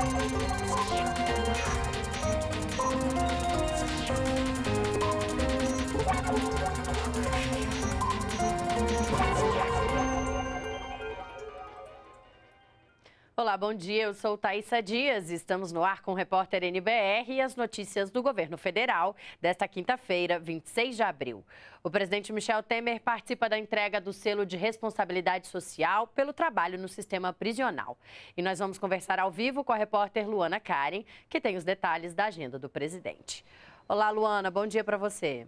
Música Olá, bom dia. Eu sou Thaisa Dias. Estamos no ar com o repórter NBR e as notícias do governo federal desta quinta-feira, 26 de abril. O presidente Michel Temer participa da entrega do selo de responsabilidade social pelo trabalho no sistema prisional. E nós vamos conversar ao vivo com a repórter Luana Karen, que tem os detalhes da agenda do presidente. Olá, Luana. Bom dia para você.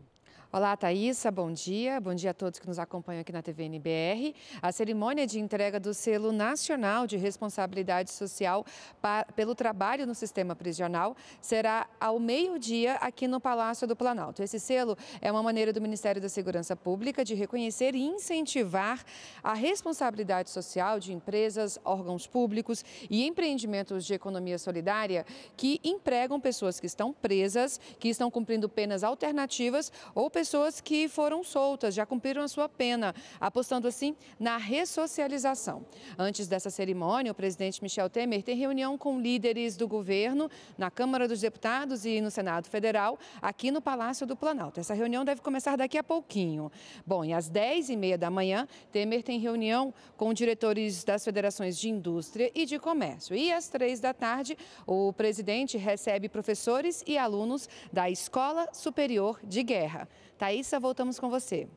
Olá, Thaisa, bom dia. Bom dia a todos que nos acompanham aqui na TV NBR. A cerimônia de entrega do selo nacional de responsabilidade social para, pelo trabalho no sistema prisional será ao meio-dia aqui no Palácio do Planalto. Esse selo é uma maneira do Ministério da Segurança Pública de reconhecer e incentivar a responsabilidade social de empresas, órgãos públicos e empreendimentos de economia solidária que empregam pessoas que estão presas, que estão cumprindo penas alternativas ou pessoas pessoas que foram soltas, já cumpriram a sua pena, apostando assim na ressocialização. Antes dessa cerimônia, o presidente Michel Temer tem reunião com líderes do governo na Câmara dos Deputados e no Senado Federal, aqui no Palácio do Planalto. Essa reunião deve começar daqui a pouquinho. Bom, e às 10h30 da manhã, Temer tem reunião com diretores das federações de indústria e de comércio. E às 3 da tarde, o presidente recebe professores e alunos da Escola Superior de Guerra. Thaisa, voltamos com você.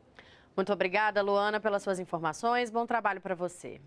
Muito obrigada, Luana, pelas suas informações. Bom trabalho para você.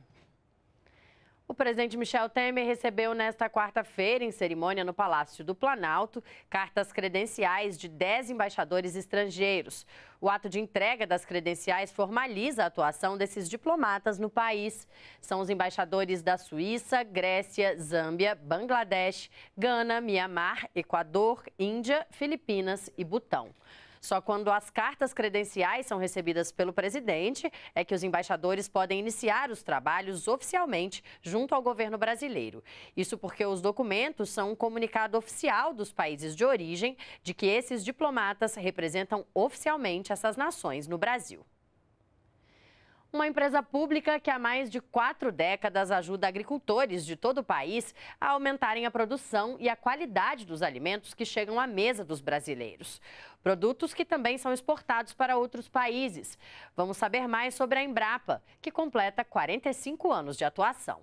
O presidente Michel Temer recebeu nesta quarta-feira, em cerimônia no Palácio do Planalto, cartas credenciais de 10 embaixadores estrangeiros. O ato de entrega das credenciais formaliza a atuação desses diplomatas no país. São os embaixadores da Suíça, Grécia, Zâmbia, Bangladesh, Gana, Mianmar, Equador, Índia, Filipinas e Butão. Só quando as cartas credenciais são recebidas pelo presidente é que os embaixadores podem iniciar os trabalhos oficialmente junto ao governo brasileiro. Isso porque os documentos são um comunicado oficial dos países de origem de que esses diplomatas representam oficialmente essas nações no Brasil. Uma empresa pública que há mais de quatro décadas ajuda agricultores de todo o país a aumentarem a produção e a qualidade dos alimentos que chegam à mesa dos brasileiros. Produtos que também são exportados para outros países. Vamos saber mais sobre a Embrapa, que completa 45 anos de atuação.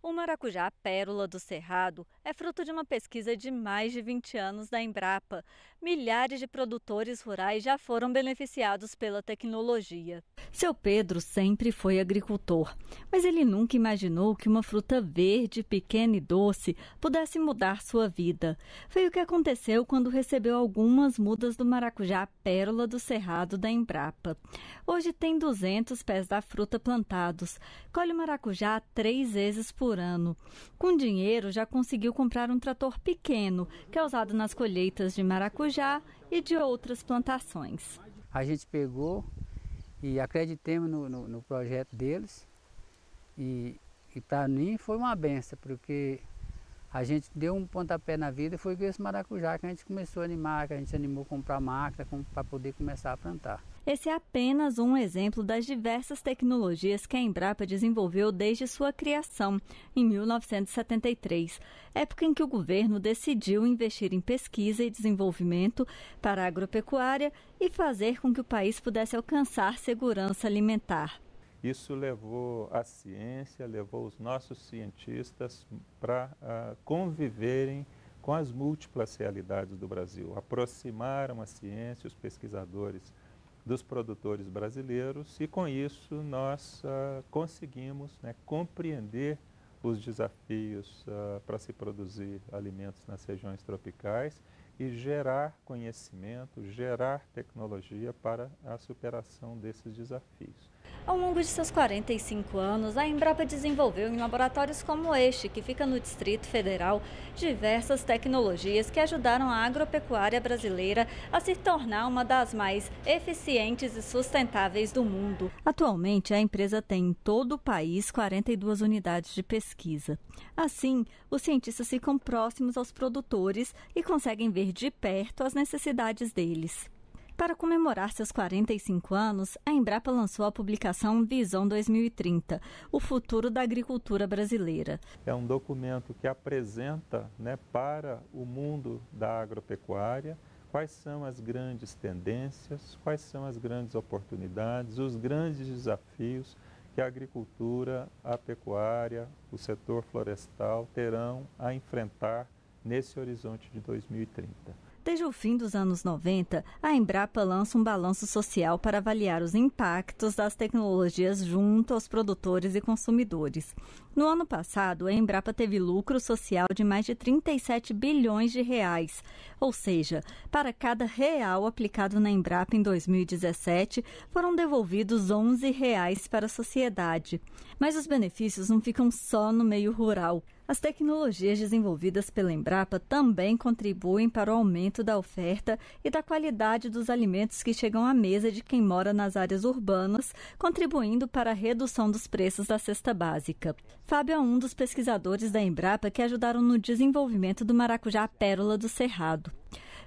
O maracujá pérola do Cerrado é fruto de uma pesquisa de mais de 20 anos da Embrapa. Milhares de produtores rurais já foram beneficiados pela tecnologia. Seu Pedro sempre foi agricultor, mas ele nunca imaginou que uma fruta verde, pequena e doce pudesse mudar sua vida. Foi o que aconteceu quando recebeu algumas mudas do maracujá pérola do Cerrado da Embrapa. Hoje tem 200 pés da fruta plantados. Colhe maracujá três vezes por com dinheiro, já conseguiu comprar um trator pequeno, que é usado nas colheitas de maracujá e de outras plantações. A gente pegou e acreditamos no, no, no projeto deles. E, e para mim foi uma benção, porque a gente deu um pontapé na vida e foi com esse maracujá que a gente começou a animar, que a gente animou a comprar máquina para poder começar a plantar. Esse é apenas um exemplo das diversas tecnologias que a Embrapa desenvolveu desde sua criação, em 1973, época em que o governo decidiu investir em pesquisa e desenvolvimento para a agropecuária e fazer com que o país pudesse alcançar segurança alimentar. Isso levou a ciência, levou os nossos cientistas para uh, conviverem com as múltiplas realidades do Brasil. Aproximaram a ciência, os pesquisadores dos produtores brasileiros e com isso nós uh, conseguimos né, compreender os desafios uh, para se produzir alimentos nas regiões tropicais e gerar conhecimento, gerar tecnologia para a superação desses desafios. Ao longo de seus 45 anos, a Embrapa desenvolveu em laboratórios como este, que fica no Distrito Federal, diversas tecnologias que ajudaram a agropecuária brasileira a se tornar uma das mais eficientes e sustentáveis do mundo. Atualmente, a empresa tem em todo o país 42 unidades de pesquisa. Assim, os cientistas ficam próximos aos produtores e conseguem ver ver de perto as necessidades deles. Para comemorar seus 45 anos, a Embrapa lançou a publicação Visão 2030 O Futuro da Agricultura Brasileira. É um documento que apresenta né, para o mundo da agropecuária quais são as grandes tendências, quais são as grandes oportunidades, os grandes desafios que a agricultura, a pecuária, o setor florestal terão a enfrentar nesse horizonte de 2030. Desde o fim dos anos 90, a Embrapa lança um balanço social para avaliar os impactos das tecnologias junto aos produtores e consumidores. No ano passado, a Embrapa teve lucro social de mais de 37 bilhões de reais, ou seja, para cada real aplicado na Embrapa em 2017, foram devolvidos 11 reais para a sociedade. Mas os benefícios não ficam só no meio rural. As tecnologias desenvolvidas pela Embrapa também contribuem para o aumento da oferta e da qualidade dos alimentos que chegam à mesa de quem mora nas áreas urbanas, contribuindo para a redução dos preços da cesta básica. Fábio é um dos pesquisadores da Embrapa que ajudaram no desenvolvimento do maracujá Pérola do Cerrado.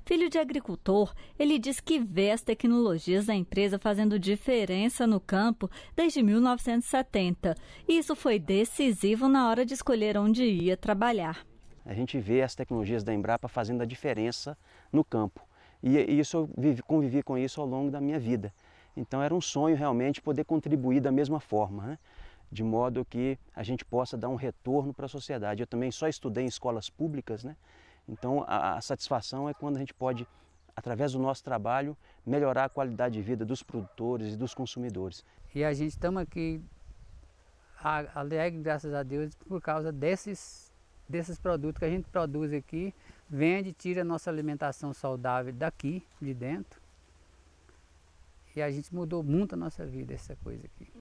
Filho de agricultor, ele diz que vê as tecnologias da empresa fazendo diferença no campo desde 1970. E isso foi decisivo na hora de escolher onde ia trabalhar. A gente vê as tecnologias da Embrapa fazendo a diferença no campo. E isso eu convivi com isso ao longo da minha vida. Então era um sonho realmente poder contribuir da mesma forma, né? de modo que a gente possa dar um retorno para a sociedade. Eu também só estudei em escolas públicas, né? Então a, a satisfação é quando a gente pode, através do nosso trabalho, melhorar a qualidade de vida dos produtores e dos consumidores. E a gente estamos aqui alegre, graças a Deus, por causa desses, desses produtos que a gente produz aqui, vende, tira a nossa alimentação saudável daqui, de dentro. E a gente mudou muito a nossa vida, essa coisa aqui.